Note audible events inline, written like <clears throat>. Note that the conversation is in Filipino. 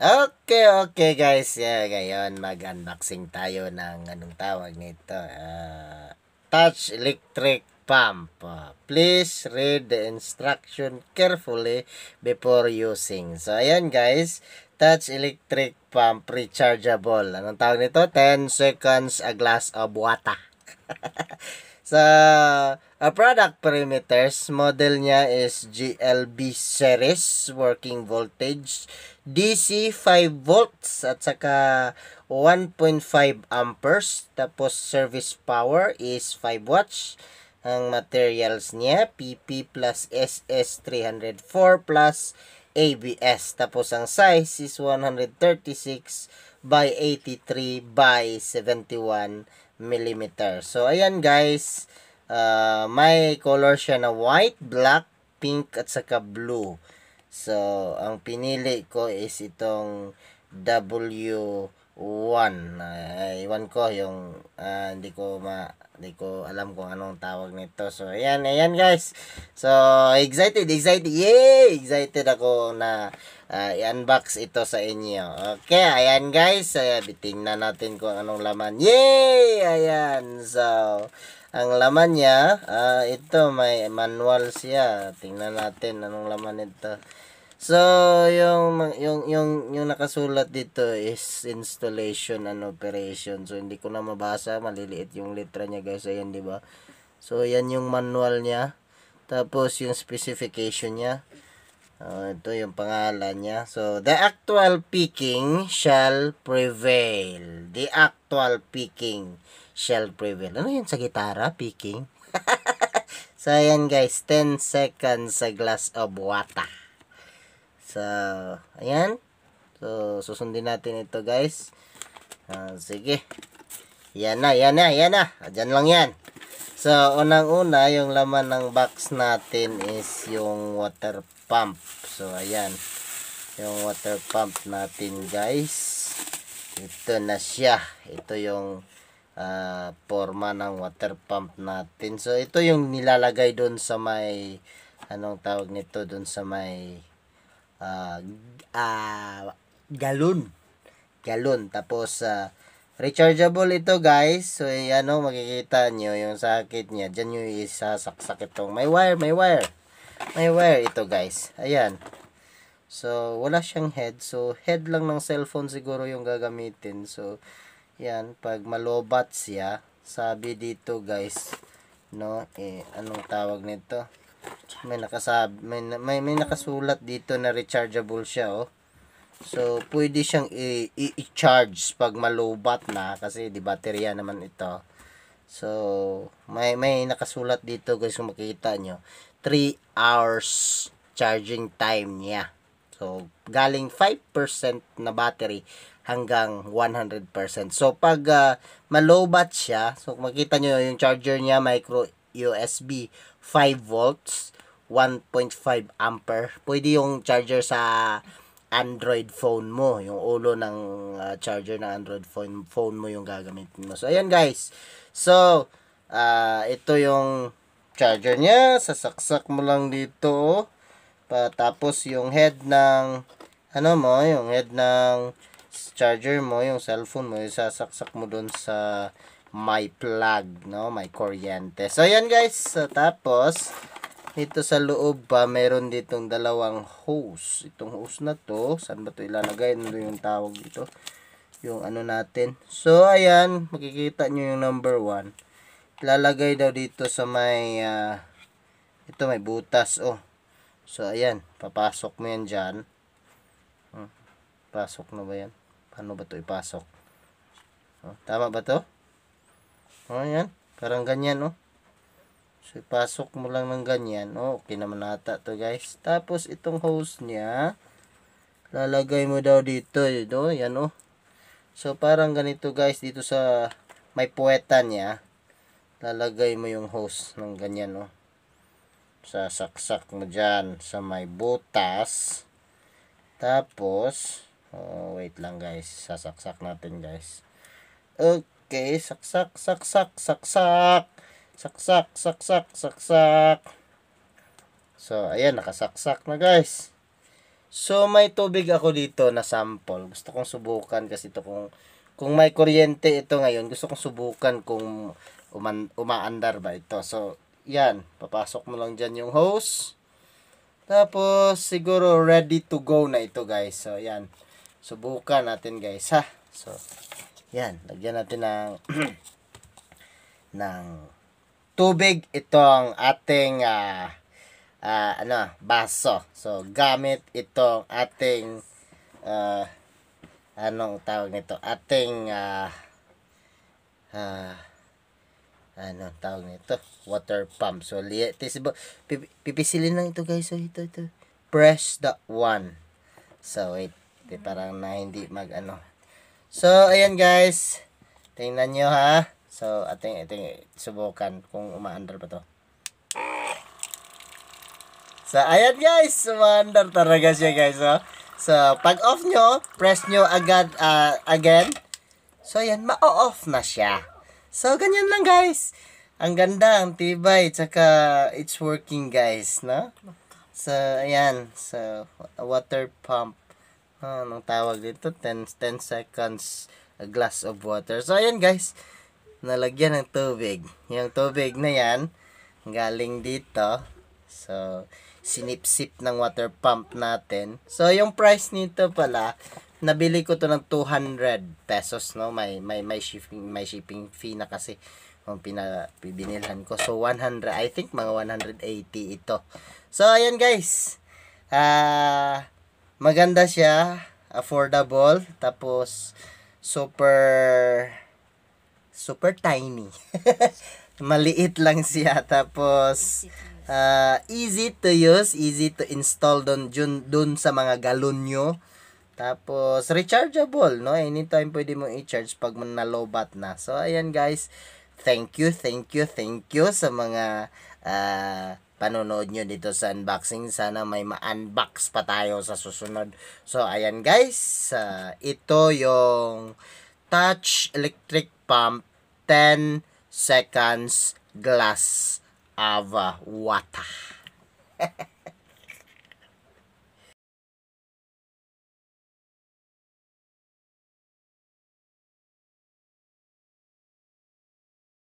Okay, okay guys. Yeah, ngayon mag-unboxing tayo ng anong tawag nito. Uh, touch electric pump. Uh, please read the instruction carefully before using. So, ayan guys. Touch electric pump rechargeable. Anong tawag nito? 10 seconds a glass of water. <laughs> Sa uh, product parameters, model niya is GLB series, working voltage, DC 5 volts at saka 1.5 amperes. Tapos service power is 5 watts. Ang materials niya, PP plus SS304 plus ABS. Tapos ang size is 136 by 83 by 71 millimeter. So, ayan guys. Uh, may color siya na white, black, pink, at saka blue. So, ang pinili ko is itong W 1. Uh, ah, iwan ko yung uh, hindi ko ma hindi ko alam kung anong tawag nito. So ayan, ayan guys. So excited, excited. Yay! Excited ako na uh, i-unbox ito sa inyo. Okay, ayan guys. Uh, tingnan natin kung anong laman. Yay! Ayan. So ang laman niya, uh, ito may manual siya. Tingnan natin anong laman nito. So, yung, yung, yung, yung nakasulat dito is installation and operation. So, hindi ko na mabasa. Maliliit yung litra niya guys. Ayan, di ba? So, yan yung manual niya. Tapos, yung specification niya. Uh, ito yung pangalan niya. So, the actual picking shall prevail. The actual picking shall prevail. Ano yun sa gitara? Picking? <laughs> so, ayan guys. 10 seconds sa glass of water. So, ayan. So, susundin natin ito guys. Uh, sige. Yan na, yan na, yan na. Ah, Diyan lang yan. So, unang-una, yung laman ng box natin is yung water pump. So, ayan. Yung water pump natin guys. Ito na siya. Ito yung uh, forma ng water pump natin. So, ito yung nilalagay doon sa may, anong tawag nito, doon sa may uh, uh, galon. Galon. Tapos, uh, rechargeable ito guys. So, yan o, oh, makikita nyo yung sakit niya. Diyan yung isasaksak itong may wire, may wire. May wire ito guys. Ayan. So, wala siyang head. So, head lang ng cellphone siguro yung gagamitin. So, yan. Pag malobat siya, sabi dito guys, no, eh, anong tawag nito? May nakasab, may, may, may nakasulat dito na rechargeable siya, oh. So, pwede siyang i-charge pag malubat na kasi di baterya naman ito. So, may may nakasulat dito guys kung makikita nyo. 3 hours charging time niya. So, galing 5% na battery hanggang 100%. So, pag uh, ah, malobat siya, so makita nyo yung charger niya, micro USB 5 volts, 1.5 ampere. Pwede yung charger sa Android phone mo, yung ulo ng uh, charger ng Android phone, phone mo yung gagamitin mo. So, ayan guys. So, uh, ito yung charger niya. Sasaksak mo lang dito. Tapos, yung head ng, ano mo, yung head ng charger mo, yung cellphone mo, sasaksak mo dun sa my plug, no? My kuryente. So, yan guys. So, tapos, dito sa loob pa, meron ditong dalawang hose. Itong hose na to, saan ba to ilalagay? Ano yung tawag dito? Yung ano natin. So, ayan. Makikita nyo yung number 1. Ilalagay daw dito sa may, uh, ito may butas, oh. So, ayan. Papasok mo yan dyan. Hmm, pasok na ba yan? Paano ba to ipasok? Oh, tama ba to? oh yan. Parang ganyan, oh. So, pasok mo lang ng ganyan. Oh, okay naman ata to, guys. Tapos, itong hose niya, lalagay mo daw dito, yun, oh. Eh, yan, oh. So, parang ganito, guys, dito sa may puweta niya, lalagay mo yung hose ng ganyan, oh. saksak mo dyan sa may butas. Tapos, oh, wait lang, guys. Sasaksak natin, guys. Okay. Okay, saksak, saksak, saksak. Saksak, saksak, saksak. So, ayan, nakasaksak na guys. So, may tubig ako dito na sample. Gusto kong subukan kasi ito kung, kung may kuryente ito ngayon, gusto kong subukan kung uman, umaandar ba ito. So, yan, papasok mo lang dyan yung hose. Tapos, siguro ready to go na ito guys. So, yan. Subukan natin guys ha. So, yan, lagyan natin ng <clears throat> ng tubig itong ating uh, uh, ano, baso. So gamit itong ating uh, anong tawag nito? Ating uh, uh, ano tawag nito? Water pump. So tisbo pipisilin lang ito guys. So ito ito. Press the one. So wait, di parang na hindi mag ano So, ayan guys. Tingnan nyo ha. So, ating, ating subukan kung umaandar pa to. So, ayan guys. Umaandar talaga siya guys. Oh. So, pag off nyo, press nyo agad, uh, again. So, ayan, ma-off na siya. So, ganyan lang guys. Ang ganda, ang tibay, tsaka it's working guys, no? So, ayan. So, water pump uh, anong tawag dito, 10, 10 seconds a glass of water. So, ayan guys, nalagyan ng tubig. Yung tubig na yan, galing dito. So, sinipsip ng water pump natin. So, yung price nito pala, nabili ko to ng 200 pesos, no? May, may, may, shipping, may shipping fee na kasi ang pinabinilhan ko. So, 100, I think mga 180 ito. So, ayan guys. Ah... Uh, maganda siya, affordable, tapos super super tiny. <laughs> Maliit lang siya tapos uh, easy to use, easy to install don dun, dun sa mga galon nyo. Tapos rechargeable, no? Anytime pwede mong i-charge pag na low bat na. So ayan guys, thank you, thank you, thank you sa mga uh, panonood nyo dito sa unboxing. Sana may ma-unbox pa tayo sa susunod. So, ayan guys. Uh, ito yung Touch Electric Pump 10 Seconds Glass Ava uh, Wata. <laughs>